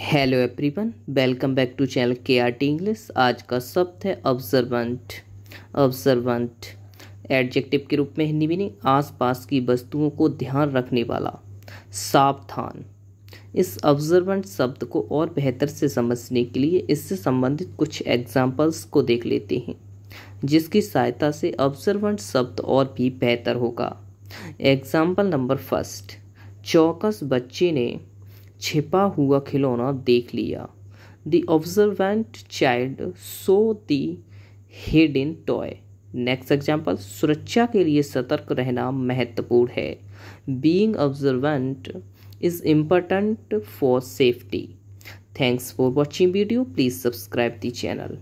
hello everyone welcome back to channel K R T English आज का शब्द है ऑब्जर्वेंट ऑब्जर्वेंट एडजेक्टिव के रूप में हिंदी मीनिंग आसपास की वस्तुओं को ध्यान रखने वाला सावधान इस ऑब्जर्वेंट शब्द को और बेहतर से समझने के लिए इससे संबंधित कुछ एग्जाम्पल्स को देख लेते हैं जिसकी सहायता से ऑब्जर्वेंट शब्द और भी बेहतर होगा एग्जाम्पल नंबर फर्स्ट चौकस बच्चे ने छिपा हुआ खिलौना देख लिया the observant child saw the in toy next example सुरक्षा के लिए सतर्क रहना महत्वपूर्ण है being observant is important for safety thanks for watching video please subscribe the channel